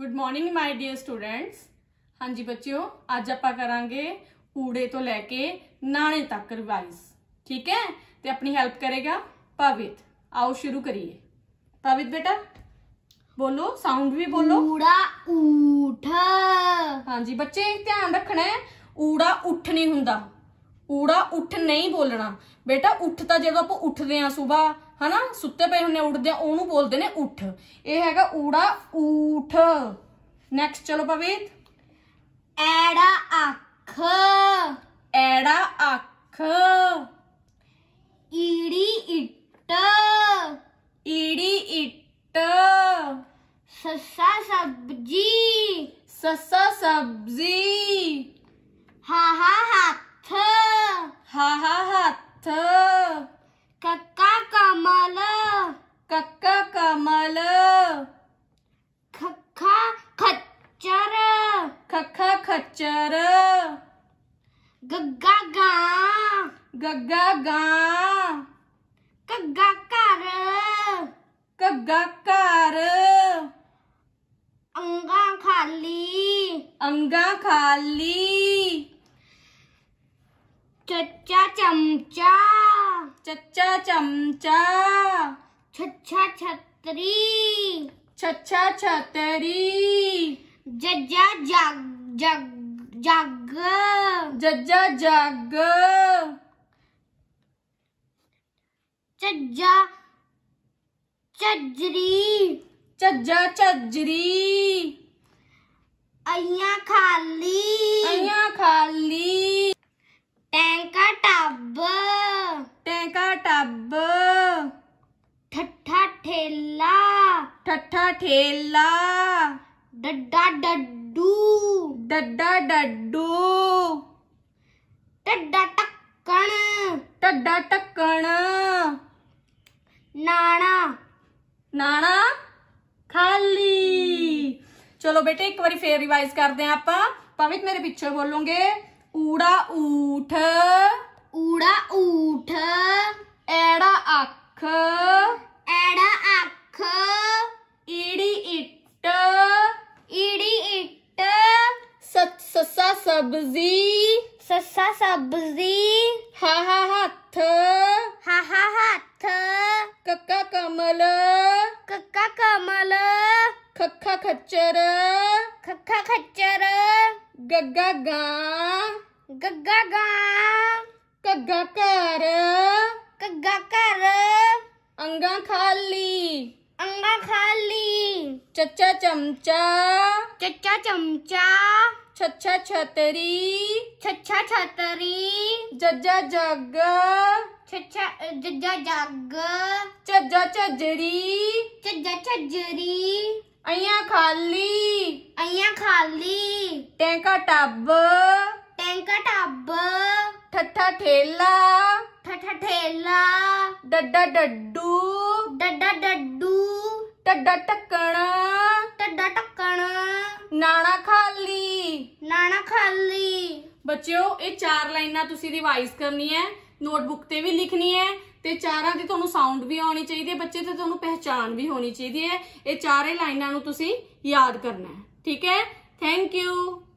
good morning my dear students हाँ जी बच्चों अज आप करा कूड़े तो लैके नाने तक रिवाइज ठीक है तो अपनी हेल्प करेगा पवित आओ शुरू करिए पवित बेटा बोलो साउंड भी बोलो ऊड़ा उठ हाँ जी बच्चे ध्यान रखना है ऊड़ा उठ नहीं होंगे उठ नहीं बोलना बेटा उठता जो आप उठते हैं सुबह है ना सुते पे होंने ओनू बोलते ने उठ यह हैगा उड़ा ऊठ नैक्सट चलो पवीत एड़ा अख ऐड़ा अख ईड़ी इट ईड़ी इट ससा सब्जी ससा सब्जी हाहा हाथ हाहा हाथ हा हा हा कक्का कमल खखा खच्चर खखा खच्चर गग्गा गा गग्गा गा कग्गा कर कग्गा कर अंगा खाली अंगा खाली चच्चा चमचा चच्चा चमचा छच्छा छतरी छच्छा छतरी जज्जा जाग जाग जाग जज्जा जाग चज्जा चजरी चज्जा चजरी अइया खाली अइया खाली टैंका टब टैंका टब ठेला ठट्ठा ठेला डड्डा डड्डू डड्डा डड्डू टड्डा टक्कण टड्डा टक्कण नाना नाना खाली चलो बेटे एक बार फिर रिवाइज करते हैं आप पवित मेरे पिछे बोलोगे ऊड़ा ऊठ ऊड़ा ऊठ एड़ा अख सब्जी सस्सा सब्जी हा हा हाथ हा हा हाथ कक्का कमल कक्का कमल खक्खा खच्चर खक्खा खच्चर गग्गा गा गग्गा गा कग्गा कर कग्गा कर अंगा खाली अंगा खाली चचा चमचा चचा चमचा छछा छतरी छछा छतरी जज्जा जग छच्छा जज्जा जग चज्जा चजरी चज्जा चजरी अइया खाली अइया खाली टैंका टब टैंका टब ठठा ठेला ठठा ठेला डड्डा डड्डू डड्डा डड्डू टड्डा टक्कण टड्डा टक्कण नाना खाली ਨਾ ਨਾ ਖਾਲੀ ਬੱਚਿਓ ਇਹ ਚਾਰ ਲਾਈਨਾਂ ਤੁਸੀਂ ਰਿਵਾਈਜ਼ ਕਰਨੀ ਹੈ ਨੋਟਬੁੱਕ ਤੇ ਵੀ ਲਿਖਣੀ ਹੈ ਤੇ ਚਾਰਾਂ ਦੀ ਤੁਹਾਨੂੰ ਸਾਊਂਡ ਵੀ ਆਉਣੀ ਚਾਹੀਦੀ ਹੈ ਬੱਚੇ ਤੇ ਤੁਹਾਨੂੰ ਪਹਿਚਾਨ ਵੀ ਹੋਣੀ ਚਾਹੀਦੀ ਹੈ ਇਹ ਚਾਰੇ ਲਾਈਨਾਂ ਨੂੰ ਤੁਸੀਂ ਯਾਦ ਕਰਨਾ ਹੈ ਠੀਕ ਹੈ ਥੈਂਕ ਯੂ